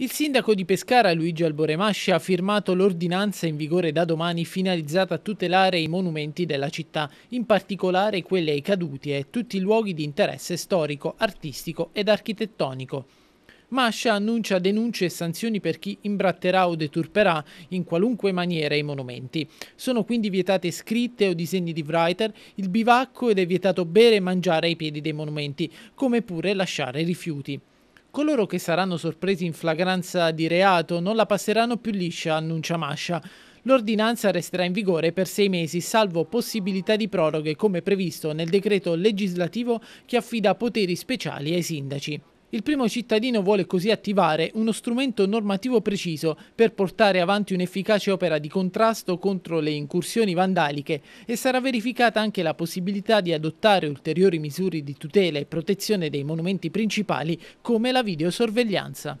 Il sindaco di Pescara Luigi Alboremasci ha firmato l'ordinanza in vigore da domani finalizzata a tutelare i monumenti della città, in particolare quelli ai caduti e tutti i luoghi di interesse storico, artistico ed architettonico. Mascia annuncia denunce e sanzioni per chi imbratterà o deturperà in qualunque maniera i monumenti. Sono quindi vietate scritte o disegni di writer, il bivacco ed è vietato bere e mangiare ai piedi dei monumenti, come pure lasciare rifiuti. Coloro che saranno sorpresi in flagranza di reato non la passeranno più liscia, annuncia Mascia. L'ordinanza resterà in vigore per sei mesi, salvo possibilità di proroghe come previsto nel decreto legislativo che affida poteri speciali ai sindaci. Il primo cittadino vuole così attivare uno strumento normativo preciso per portare avanti un'efficace opera di contrasto contro le incursioni vandaliche e sarà verificata anche la possibilità di adottare ulteriori misure di tutela e protezione dei monumenti principali come la videosorveglianza.